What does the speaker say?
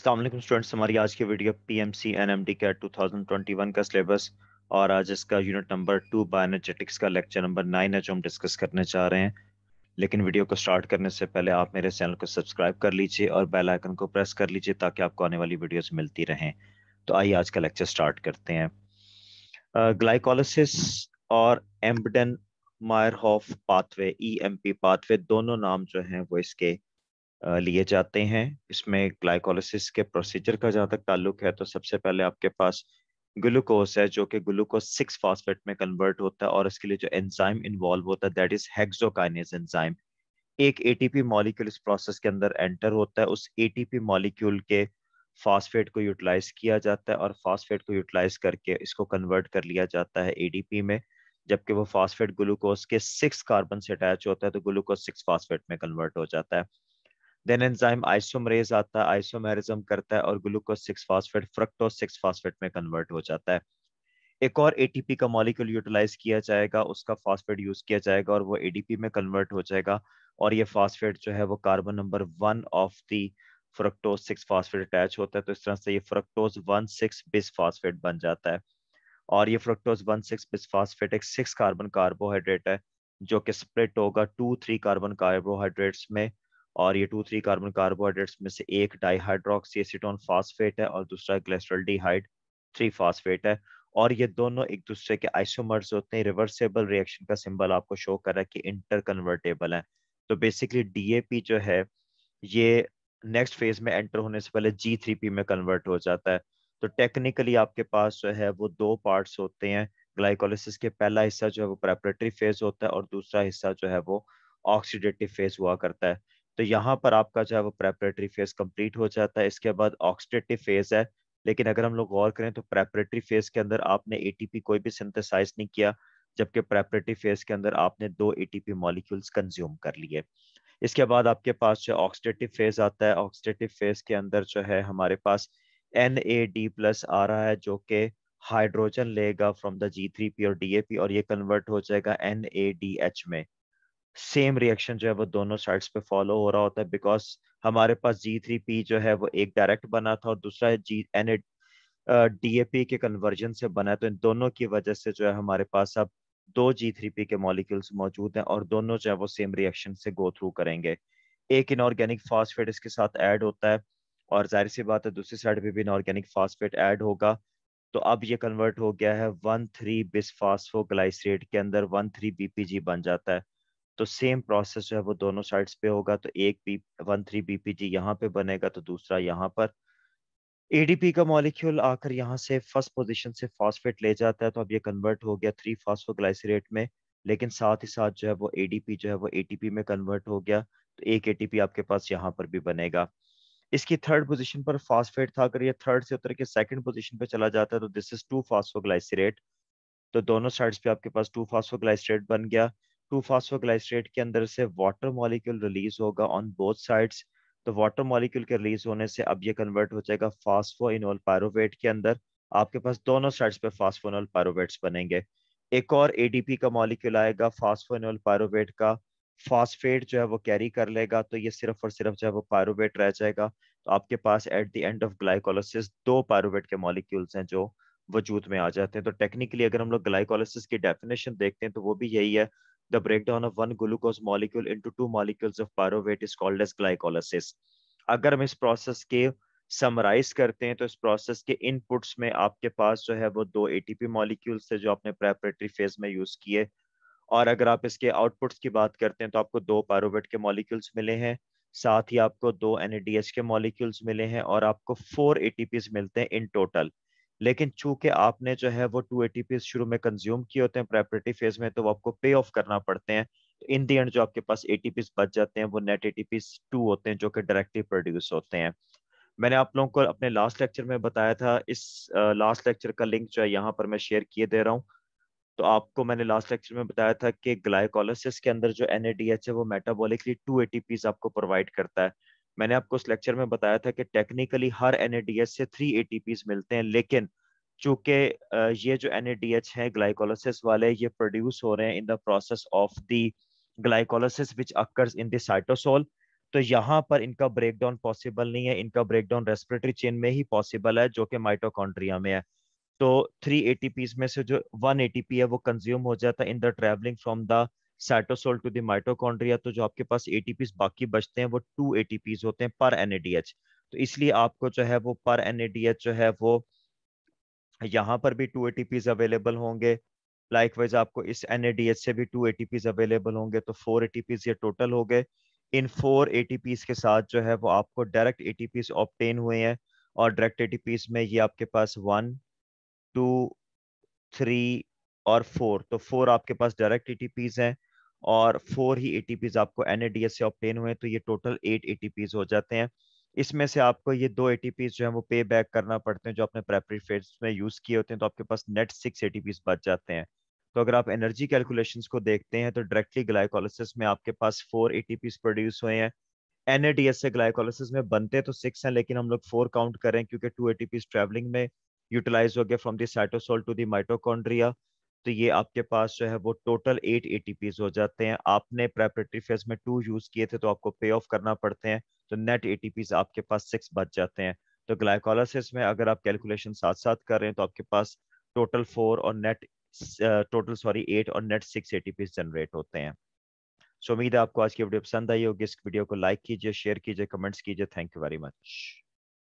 Students हमारी आज की video P M C N M D CAT two thousand twenty one का syllabus और आज इसका यूनिट नंबर टू बायोनर्जेटिक्स का लेक्चर नंबर नाइन है जो हम डिस्कस करने चाह रहे हैं लेकिन वीडियो को स्टार्ट करने से पहले आप मेरे चैनल को सब्सक्राइब कर लीजिए और बेल आइकन को प्रेस कर लीजिए ताकि आपको आने वाली वीडियोस मिलती रहें तो आइए आज का लेक्चर स्टार्ट करते हैं ग्लाइकोलिस और एम्बडन मायरहॉफ पाथवे ई पाथवे दोनों नाम जो हैं वो इसके लिए जाते हैं इसमें ग्लाइकोलिसिस के प्रोसीजर का जहाँ तक ताल्लुक है तो सबसे पहले आपके पास ग्लूकोस है जो कि ग्लूकोज सिक्स फास्फेट में कन्वर्ट होता है और इसके लिए जो एंजाइम इन्वॉल्व होता है दैट इज हेक्सोकाइनेज एंजाइम एक एटीपी मॉलिक्यूल इस प्रोसेस के अंदर एंटर होता है उस एटीपी मॉलिक्यूल के फास्फेट को यूटिलाइज किया जाता है और फास्फेट को यूटिलाइज करके इसको कन्वर्ट कर लिया जाता है एडीपी में जबकि वो फास्फेट ग्लूकोज के सिक्स कार्बन से अटैच होता है तो ग्लूकोज सिक्स फास्फेट में कन्वर्ट हो जाता है देन एंजाइम आइसोमरेज आता है आइसोमेरिज्म करता है और glucose six phosphate fructose six phosphate में कन्वर्ट हो जाता है एक और एटीपी का मॉलिक्यूल यूटिलाइज किया जाएगा उसका फास्फेट यूज किया जाएगा और वो एडीपी में कन्वर्ट हो जाएगा और ये फास्फेट जो है वो carbon number one of the fructose six phosphate attach होता है तो इस तरह से ये fructose one six bisphosphate बन जाता है और ये fructose one six bisphosphate एक सिक्स कार्बन कार्बोहाइड्रेट है जो कि स्प्लिट होगा टू थ्री कार्बन कार्बोहाइड्रेट्स में और ये टू थ्री कार्बन कार्बोहाइड्रेट्स में से एक डाईहाइड्रोक्सी फास्फेट है और दूसरा ग्लेस्ट्रॉल डीहाइड थ्री फास्फेट है और ये दोनों एक दूसरे के आइसोमर्स होते हैं रिवर्सेबल रिएक्शन का सिंबल आपको शो कर रहा है कि इंटर कन्वर्टेबल है तो बेसिकली डीएपी जो है ये नेक्स्ट फेज में एंटर होने से पहले जी थ्री पी में कन्वर्ट हो जाता है तो टेक्निकली आपके पास जो है वो दो पार्ट होते हैं ग्लाइकोलिसिस के पहला हिस्सा जो है वो प्रेपरेटरी फेज होता है और दूसरा हिस्सा जो है वो ऑक्सीडेटिव फेज हुआ करता है तो यहाँ पर आपका जो है वो प्रेपरेटरी फेज कंप्लीट हो जाता है इसके बाद ऑक्सीडेटिव फेज है लेकिन अगर हम लोग गौर करें तो प्रेपरेटरी फेज के अंदर आपने एटीपी कोई भी सिंथेसाइज नहीं किया जबकि प्रेपरेटरी फेज के अंदर आपने दो एटीपी मॉलिक्यूल्स कंज्यूम कर लिए इसके बाद आपके पास जो ऑक्सीडेटिव फेज आता है ऑक्सीडेटिव फेज के अंदर जो है हमारे पास एन ए डी प्लस आ रहा है जो कि हाइड्रोजन लेगा from the G three P और डी ए पी और ये कन्वर्ट हो जाएगा एन ए डी एच में सेम रिएक्शन जो है वो दोनों साइड्स पे फॉलो हो रहा होता है बिकॉज हमारे पास जी थ्री पी जो है वो एक डायरेक्ट बना था और दूसरा जी एन एड डीएपी के कन्वर्जन से बना है तो इन दोनों की वजह से जो है हमारे पास अब दो जी थ्री पी के मॉलिक्यूल्स मौजूद हैं और दोनों जो है वो सेम रिएक्शन से गो थ्रू करेंगे एक इनऑर्गेनिक फॉस्फेट इसके साथ ऐड होता है और जाहिर सी बात है दूसरी साइड पे भी इनऑर्गेनिक फॉस्फेट ऐड होगा तो अब ये कन्वर्ट हो गया है वन थ्री बिसफॉस्फोग्लाइसरेट के अंदर वन थ्री बीपीजी बन जाता है तो सेम प्रोसेस जो है वो दोनों साइड्स पे होगा तो एक पी वन थ्री बीपीजी यहाँ पे बनेगा तो दूसरा यहाँ पर एडीपी का मॉलिक्यूल आकर यहाँ से फर्स्ट पोजीशन से फास्फेट ले जाता है तो अब ये कन्वर्ट हो गया थ्री फॉस्फोग्लाइसरेट में लेकिन साथ ही साथ जो है वो एडीपी जो है वो एटीपी में कन्वर्ट हो गया तो एक एटीपी आपके पास यहाँ पर भी बनेगा इसकी थर्ड पोजीशन पर फास्फेट था अगर ये थर्ड से उतर के सेकंड पोजीशन पे चला जाता है तो दिस इज टू फॉस्फोग्लाइसरेट तो दोनों साइड्स पे आपके पास टू फॉस्फोग्लाइसरेट बन गया टू फास्फोग्लाइसरेट के अंदर से वाटर मॉलिक्यूल रिलीज होगा ऑन बोथ साइड्स तो वाटर मॉलिक्यूल के रिलीज होने से अब ये कन्वर्ट हो जाएगा फास्फो इनोल पायरोवेट के अंदर आपके पास दोनों साइड्स पे फास्फोनोल पायरोवेट्स बनेंगे एक और एडीपी का मॉलिक्यूल आएगा फास्फोइनोल पायरोवेट का फास्फेट जो है वो कैरी कर लेगा तो ये सिर्फ और सिर्फ जो है वो पायरोवेट रह जाएगा तो आपके पास at the end of glycolysis दो पायरोवेट के मॉलिक्यूल्स हैं जो वजूद में आ जाते हैं तो टेक्निकली अगर हम लोग ग्लाइकोलोसिस की डेफिनेशन देखते हैं तो वो भी यही है The breakdown of one glucose molecule into two molecules of pyruvate is called as glycolysis. agar hum is process ke summarize करते हैं तो इस प्रोसेस के इनपुट्स में आपके पास जो है वो दो एटीपी मॉलिक्यूल्स थे जो आपने प्रेपरेटरी फेज में यूज किए और अगर आप इसके आउटपुट्स की बात करते हैं तो आपको दो पारोवेट के मॉलिक्यूल्स मिले हैं साथ ही आपको दो एनएडीएच के मॉलिक्यूल्स मिले हैं और आपको फोर एटीपीज मिलते हैं इन टोटल लेकिन चूंकि आपने जो है वो टू पी शुरू में कंज्यूम किए होते हैं प्रेपरेटरी फेज में तो वो आपको पे ऑफ करना पड़ते हैं इन दी एंड जो आपके पास ए टी पीस बच जाते हैं वो नेट पीस टू होते हैं जो कि डायरेक्टली प्रोड्यूस होते हैं मैंने आप लोगों को अपने लास्ट लेक्चर में बताया था इस लास्ट uh, लेक्चर का लिंक जो है यहाँ पर मैं शेयर किए दे रहा हूँ तो आपको मैंने लास्ट लेक्चर में बताया था कि ग्लाइकोलिसिस के अंदर जो एन है वो मेटाबॉलिकली टू एटीपीस आपको प्रोवाइड करता है मैंने आपको उस लेक्चर में बताया था कि टेक्निकली हर एन से थ्री ए मिलते हैं लेकिन चूंकि ये जो एन है ग्लाइकोलोसिस वाले ये प्रोड्यूस हो रहे हैं in the process of the glycolysis which occurs in cytosol तो यहाँ पर इनका ब्रेकडाउन पॉसिबल नहीं है इनका ब्रेकडाउन रेस्पिरेटरी चेन में ही पॉसिबल है जो कि माइटोकॉन्ड्रिया में है तो थ्री ए में से जो वन ए है वो कंज्यूम हो जाता है in the travelling from the cytosol to the mitochondria तो जो आपके पास ए बाकी बचते हैं वो टू ए होते हैं पर एन तो इसलिए आपको जो है वो पर एन जो है वो यहाँ पर भी टू ए अवेलेबल होंगे लाइकवाइज आपको इस एनएडीएच से भी टू ए अवेलेबल होंगे तो फोर ए ये टोटल हो गए इन फोर ए के साथ जो है वो आपको डायरेक्ट एटीपीस ऑप्टेन हुए हैं और डायरेक्ट ए में ये आपके पास वन टू थ्री और फोर तो फोर आपके पास डायरेक्ट ए हैं और फोर ही एटीपीज आपको एनएडीएस से ऑप्टेन हुए तो ये टोटल एट एटीपीज हो जाते हैं इसमें से आपको ये दो एटीपीज जो है वो पे बैक करना पड़ते हैं जो आपने प्रेपरी फेज में यूज किए होते हैं तो आपके पास नेट सिक्स एटीपीज बच जाते हैं तो अगर आप एनर्जी कैलकुलेशन को देखते हैं तो डायरेक्टली ग्लाइकोलिस में आपके पास फोर एटीपीज प्रोड्यूस हुए हैं एनएडीएस से ग्लाइकोलिस में बनते तो सिक्स हैं लेकिन हम लोग फोर काउंट करें क्योंकि टू एटीपीज ट्रेवलिंग में यूटिलाइज हो गया from cytosol to the mitochondria तो ये आपके पास जो है वो टोटल एट एटीपीज हो जाते हैं आपने प्रेपरेटरी फेज में टू यूज किए थे तो आपको पे ऑफ करना पड़ते हैं तो नेट एटीपीज आपके पास सिक्स बच जाते हैं तो ग्लाइकोलाइसिस में अगर आप कैलकुलेशन साथ साथ कर रहे हैं तो आपके पास टोटल फोर और नेट टोटल सॉरी एट और नेट सिक्स एटीपीज जनरेट होते हैं सो उम्मीद है आपको आज की वीडियो पसंद आई होगी इस वीडियो को लाइक कीजिए शेयर कीजिए कमेंट्स कीजिए थैंक यू वेरी मच